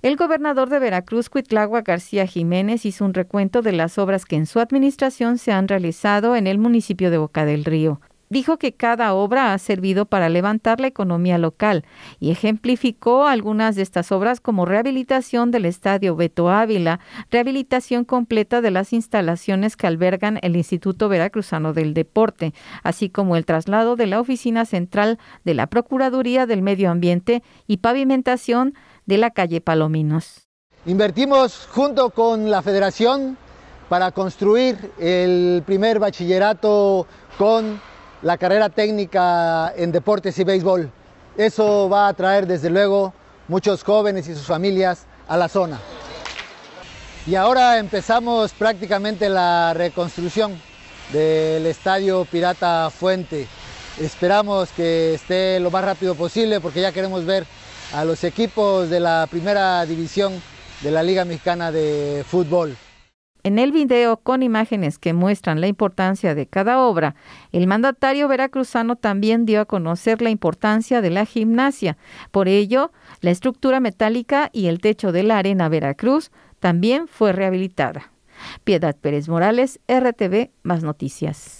El gobernador de Veracruz, Cuitlagua García Jiménez, hizo un recuento de las obras que en su administración se han realizado en el municipio de Boca del Río. Dijo que cada obra ha servido para levantar la economía local y ejemplificó algunas de estas obras como rehabilitación del Estadio Beto Ávila, rehabilitación completa de las instalaciones que albergan el Instituto Veracruzano del Deporte, así como el traslado de la Oficina Central de la Procuraduría del Medio Ambiente y pavimentación de la calle Palominos. Invertimos junto con la Federación para construir el primer bachillerato con la carrera técnica en deportes y béisbol. Eso va a atraer desde luego muchos jóvenes y sus familias a la zona. Y ahora empezamos prácticamente la reconstrucción del Estadio Pirata Fuente. Esperamos que esté lo más rápido posible porque ya queremos ver a los equipos de la primera división de la Liga Mexicana de Fútbol. En el video, con imágenes que muestran la importancia de cada obra, el mandatario veracruzano también dio a conocer la importancia de la gimnasia. Por ello, la estructura metálica y el techo de la Arena Veracruz también fue rehabilitada. Piedad Pérez Morales, RTV, más noticias.